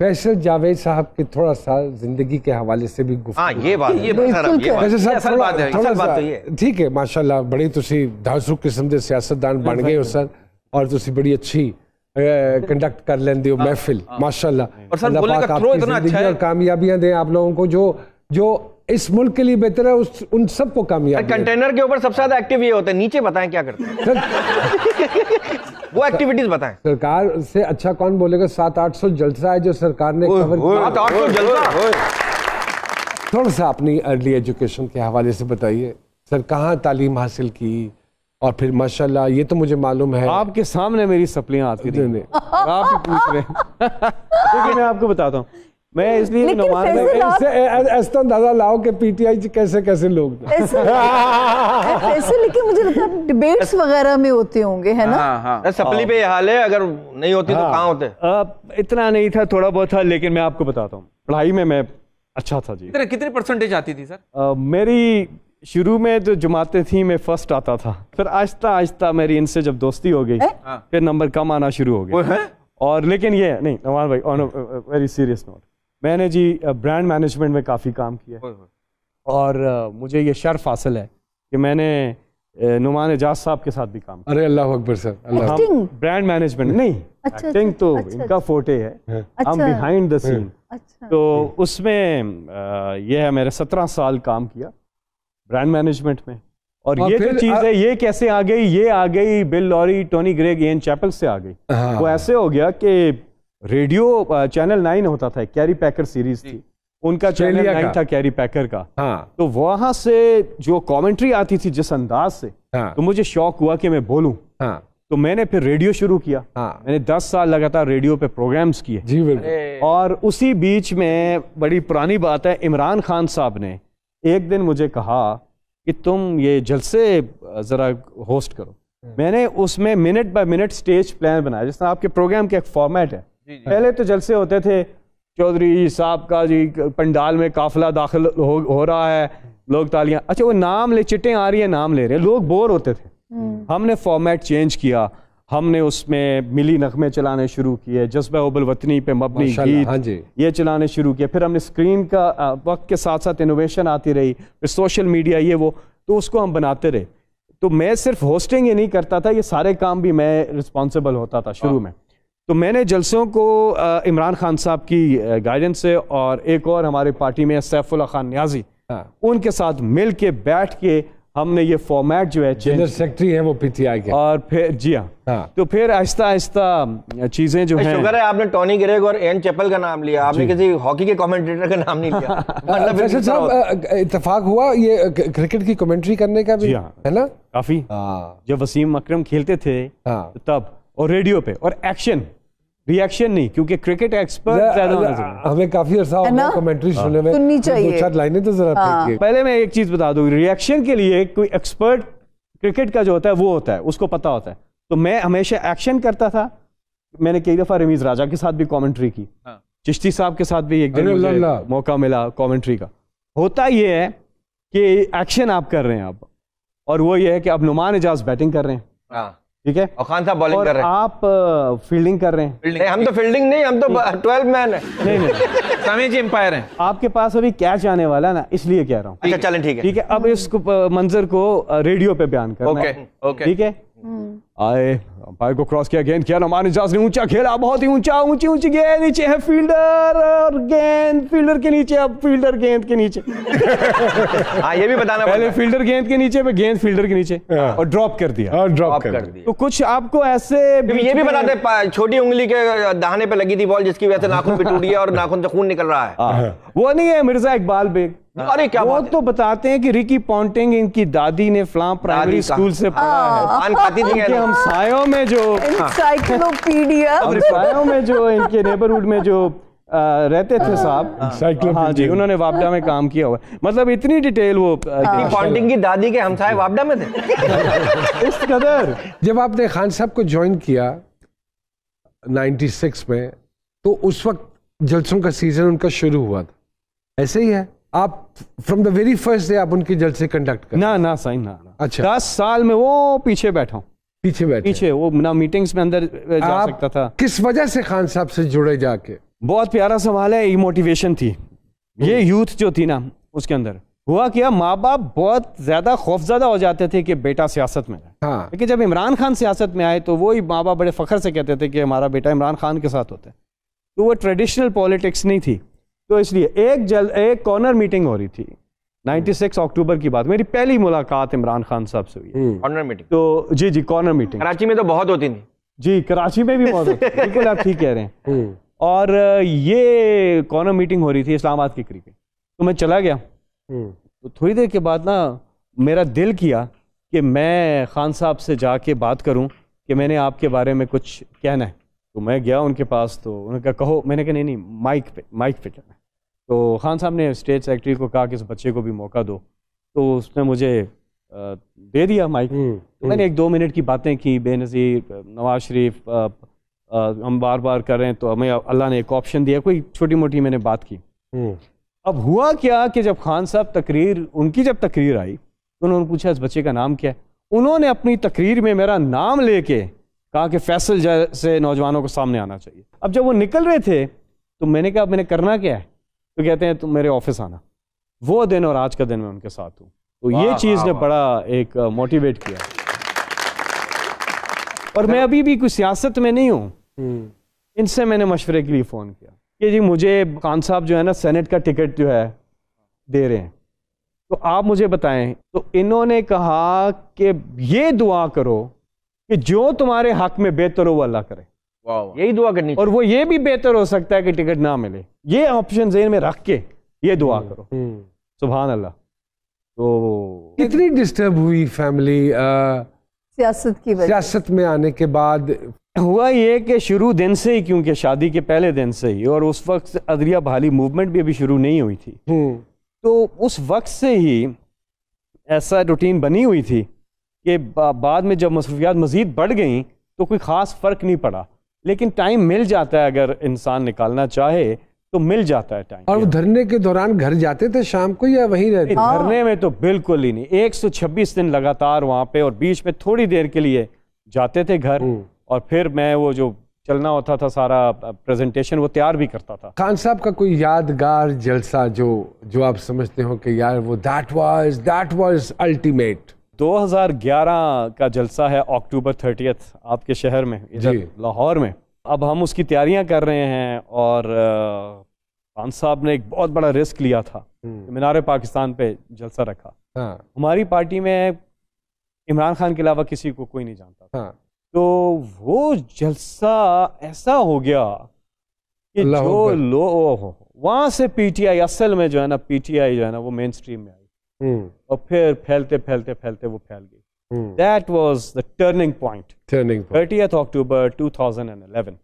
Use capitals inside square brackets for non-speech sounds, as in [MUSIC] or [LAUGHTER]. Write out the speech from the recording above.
फैसल जावेद साहब की थोड़ा सा जिंदगी के हवाले से भी हाँ ये बात ये फैसल ठीक है माशाल्लाह बड़े ਤੁਸੀਂ ਦਾਸੁਕ ਕਿਸਮ ਦੇ ਸਿਆਸਤਦਾਨ ਬਣ ਗਏ ਹੋ ਸਰ ਔਰ ਤੁਸੀਂ ਬड़ी अच्छी कंडक्ट कर लेंदे हो हाँ, महफिल हाँ। माशाल्लाह और सर बोलने का थ्रो इतना अच्छा है और कामयाबियां दें आप लोगों को जो जो इस मुल्क के लिए बेहतर है उस उन सबको कामयाब कंटेनर के ऊपर सबसे ज्यादा एक्टिव ये होते हैं नीचे बताएं क्या करते हैं वो एक्टिविटीज बताएं सरकार से अच्छा कौन बोलेगा सात आठ सौ जलसा है जो सरकार ने कवर किया थोड़ा सा अपनी अर्ली एजुकेशन के हवाले से बताइए सर कहाँ तालीम हासिल की और फिर माशाल्लाह ये तो मुझे मालूम है आपके सामने मेरी सपलियाँ आती थी आप पूछ रहे हैं क्योंकि [LAUGHS] मैं आपको बताता हूँ मैं इसलिए ऐसा अंदाजा लाओ कि पीटीआई कैसे कैसे लोग ऐसे लेकिन मुझे लगता है डिबेट्स वगैरह में होते होंगे है ना हाँ, हाँ। सप्ली पे हाल है अगर नहीं होती तो हाँ, तो कहाँ होते आ, इतना नहीं था थोड़ा बहुत था लेकिन मैं आपको बताता हूँ पढ़ाई में मैं अच्छा था जी इतने कितनी परसेंटेज आती थी सर मेरी शुरू में जो जमातें थी मैं फर्स्ट आता था फिर आहिस्ता आहिस्ता मेरी इनसे जब दोस्ती हो गई फिर नंबर कम आना शुरू हो गया और लेकिन ये नहीं नवाज भाई ऑन वेरी सीरियस नोट मैंने जी ब्रांड मैनेजमेंट में काफ़ी काम किया है और मुझे ये शर्फ हासिल है कि मैंने नुमान एजाज साहब के साथ भी काम अरे अल्लाह अकबर सर हम ब्रांड मैनेजमेंट नहीं अच्छा, एक्टिंग अच्छा, तो अच्छा, इनका फोटे अच्छा। है हाँ। हम बिहाइंड द सीन तो उसमें ये है मेरे सत्रह साल काम किया ब्रांड मैनेजमेंट में और, और ये जो चीज़ है ये कैसे आ गई ये आ गई Bill Lawry Tony Greig Ian Chappell से आ गई हाँ। वो ऐसे हो गया कि रेडियो चैनल नाइन होता था कैरी पैकर सीरीज थी उनका चैनल नाइन था कैरी पैकर का हाँ तो वहां से जो कमेंट्री आती थी जिस अंदाज से हाँ। तो मुझे शौक हुआ कि मैं बोलूं हाँ तो मैंने फिर रेडियो शुरू किया हाँ। मैंने दस साल लगातार रेडियो पे प्रोग्राम्स किए जी बिल्कुल और उसी बीच में बड़ी पुरानी बात है इमरान खान साहब ने एक दिन मुझे कहा कि तुम ये जलसे ज़रा होस्ट करो हम्म। मैंने उसमें minute by minute stage plan बनाया जिस आपके प्रोग्राम का एक फॉर्मेट है पहले तो जलसे होते थे चौधरी साहब का जी पंडाल में काफिला दाखिल हो, हो रहा है लोग तालियां अच्छा वो नाम ले चिटें आ रही है नाम ले रहे लोग बोर होते थे हम्म। हमने फॉर्मेट चेंज किया हमने उसमें मिली नखमे चलाने शुरू किए जज्बा उबल वतनी पे मबनी गीत हाँ ये चलाने शुरू किए फिर हमने स्क्रीन का वक्त के साथ साथ इनोवेशन आती रही फिर सोशल मीडिया ये वो तो उसको हम बनाते रहे तो मैं सिर्फ होस्टिंग ही नहीं करता था ये सारे काम भी मैं रिस्पॉन्सिबल होता था शुरू हाँ। में तो मैंने जलसों को इमरान खान साहब की गाइडेंस से और एक और हमारे पार्टी में सैफुल्ला खान न्याजी हाँ। उनके साथ मिल के बैठ के हमने ये फॉर्मेट जो है जनरल सेक्रेटरी है वो पीटीआई के और फिर जी हाँ, हाँ। तो फिर आहिस्ता आहिस्ता चीजें जो है शुगर है आपने टॉनी ग्रेग और एन चैपल का नाम लिया आपने किसी हॉकी के कमेंटेटर का नाम नहीं लिया फैसल [LAUGHS] मतलब साहब इतफाक हुआ ये क्रिकेट की कमेंट्री करने का भी हाँ। है ना काफी हाँ। जब वसीम अक्रम खेलते थे तब और रेडियो पे और एक्शन रिएक्शन नहीं क्योंकि क्रिकेट एक्सपर्ट ज्यादा हमें काफी अरसा हो गया कमेंट्री सुनने में सुननी चाहिए चार लाइनें तो जरा फेंकिए हाँ। पहले मैं एक चीज बता दूं रिएक्शन के लिए कोई एक्सपर्ट क्रिकेट का जो होता है वो होता है उसको पता होता है तो मैं हमेशा एक्शन करता था मैंने कई दफा रमीज राजा के साथ भी कमेंट्री की हाँ। चिश्ती साहब के साथ भी एक दिन मुझे मौका मिला कमेंट्री का होता ये है कि एक्शन आप कर रहे हैं आप और वो ये है कि अब नुमान एजाज बैटिंग कर रहे हैं हाँ। ठीक है और खान साहब बॉलिंग कर रहे हैं आप फील्डिंग कर रहे हैं तो नहीं हम तो फील्डिंग नहीं हम तो ट्वेल्व मैन है नहीं नहीं समी जी एम्पायर हैं आपके पास अभी कैच आने वाला है ना इसलिए कह रहा हूँ अच्छा चलें ठीक है ठीक है अब इस मंजर को रेडियो पे बयान कर ओके ओके ठीक है हम्म। आए अंपायर को क्रॉस किया गेंद किया नमान इजाज ने ऊंचा खेला बहुत ही ऊंचा ऊंची ऊंची गेंद नीचे है फील्डर और गेंद फील्डर के नीचे अब फील्डर गेंद के नीचे [LAUGHS] हाँ ये भी बताना पहले फील्डर गेंद के नीचे में गेंद फील्डर के नीचे हाँ। और ड्रॉप कर दिया और हाँ, ड्रॉप कर दिया तो कुछ आपको ऐसे ये भी बताते छोटी उंगली के दहाने पर लगी थी बॉल जिसकी वजह से नाखून पे टूट गया और नाखून से खून निकल रहा है हाँ। वो नहीं है मिर्जा इकबाल बेग अरे क्या वो तो बताते हैं कि रिकी पॉन्टिंग इनकी दादी ने फ्लाम प्राइमरी स्कूल से पढ़ा है खाती थी कि हम सायों में जो इंसाइक्लोपीडिया हाँ। सायों में जो इनके नेबरहुड में जो आ, रहते थे हाँ। साहब हाँ, हाँ जी उन्होंने वापडा में काम किया हुआ मतलब इतनी डिटेल वो पॉन्टिंग की दादी के हमसाय वापडा में थे [LAUGHS] इस कदर जब आपने खान साहब को ज्वाइन किया 96 में तो उस वक्त जलसों का सीजन उनका शुरू हुआ था ऐसे ही है आप from the very first day आप उनके जलसे कंडक्ट कर ना ना साइन ना, ना अच्छा दस साल में वो पीछे बैठा पीछे बैठे पीछे वो ना मीटिंग्स में अंदर जा सकता था किस वजह से खान साहब से जुड़े जाके बहुत प्यारा सवाल है ये मोटिवेशन थी हम्म। ये यूथ जो थी ना उसके अंदर हुआ क्या माँ बाप बहुत ज्यादा खौफजदा हो जाते थे कि बेटा सियासत में हाँ। लेकिन जब इमरान खान सियासत में आए तो वो ही माँ बाप बड़े फख्र से कहते थे कि हमारा बेटा इमरान खान के साथ होते तो वो ट्रेडिशनल पॉलिटिक्स नहीं थी तो इसलिए एक जल एक कॉर्नर मीटिंग हो रही थी 96 अक्टूबर की बात मेरी पहली मुलाकात इमरान खान साहब से हुई कॉर्नर हम्म। मीटिंग तो जी जी कॉर्नर मीटिंग कराची में तो बहुत होती थी जी कराची में भी बहुत होती बिल्कुल आप ठीक कह रहे हैं हम्म। और ये कॉर्नर मीटिंग हो रही थी इस्लामाबाद के करीब तो मैं चला गया हम्म। तो थोड़ी देर के बाद ना मेरा दिल किया कि मैं खान साहब से जाके बात करूं कि मैंने आपके बारे में कुछ कहना है तो मैं गया उनके पास तो उन्होंने कहा कहो मैंने कहा नहीं नहीं माइक पे माइक पे कहना है तो खान साहब ने स्टेट सेक्रेटरी को कहा कि इस बच्चे को भी मौका दो तो उसने मुझे दे दिया माइक हम्म, तो हम्म। मैंने एक दो मिनट की बातें की बेनज़ीर नवाज शरीफ हम बार बार कर रहे हैं तो हमें अल्लाह ने एक ऑप्शन दिया कोई छोटी मोटी मैंने बात की हम्म। अब हुआ क्या कि जब खान साहब तकरीर उनकी जब तकरीर आई तो उन्होंने पूछा इस बच्चे का नाम क्या है उन्होंने अपनी तकरीर में मेरा नाम लेके कहा कि फैसल जैसे नौजवानों को सामने आना चाहिए अब जब वो निकल रहे थे तो मैंने कहा मैंने करना क्या है तो कहते हैं तुम मेरे ऑफिस आना वो दिन और आज का दिन मैं उनके साथ हूँ तो ये चीज़ ने बड़ा एक मोटिवेट किया और मैं अभी भी कुछ सियासत में नहीं हूँ हम्म। इनसे मैंने मशवरे के लिए फ़ोन किया कि जी मुझे खान साहब जो है ना सेनेट का टिकट जो है दे रहे हैं तो आप मुझे बताएं तो इन्होंने कहा कि ये दुआ करो कि जो तुम्हारे हक में बेहतर हो वो अल्लाह करे यही दुआ करनी और वो ये भी बेहतर हो सकता है कि टिकट ना मिले ये ऑप्शन जेन में रख के ये दुआ हम्म, करो हम्म। सुबह अल्लाह तो कितनी डिस्टर्ब हुई फैमिली सियासत की सियासत में आने के बाद हुआ ये कि शुरू दिन से ही क्योंकि शादी के पहले दिन से ही और उस वक्त अदरिया बहाली मूवमेंट भी अभी शुरू नहीं हुई थी हम्म। तो उस वक्त से ही ऐसा रूटीन बनी हुई थी कि बाद में जब मसरूफियात मज़ीद बढ़ गई तो कोई ख़ास फ़र्क नहीं पड़ा लेकिन टाइम मिल जाता है अगर इंसान निकालना चाहे तो मिल जाता है टाइम और वो धरने के दौरान घर जाते थे शाम को या वहीं रहते धरने हाँ। में तो बिल्कुल ही नहीं 126 दिन लगातार वहां पे और बीच में थोड़ी देर के लिए जाते थे घर हम्म। और फिर मैं वो जो चलना होता था सारा प्रेजेंटेशन वो तैयार भी करता था खान साहब का कोई यादगार जलसा जो जो आप समझते हो कि यार वो that was that was ultimate 2011 का जलसा है अक्टूबर थर्टियथ आपके शहर में इधर लाहौर में अब हम उसकी तैयारियां कर रहे हैं और खान साहब ने एक बहुत बड़ा रिस्क लिया था हम्म। मीनार पाकिस्तान पे जलसा रखा हाँ। हमारी पार्टी में इमरान खान के अलावा किसी को कोई नहीं जानता था हाँ। तो वो जलसा ऐसा हो गया कि जो लोग वहां से पीटीआई असल में जो है ना पीटीआई जो है ना वो मेन स्ट्रीम में आई हम्म। और फिर फैलते फैलते फैलते वो फैल गई Mm. That was the turning point. Turning point. 30th October 2011.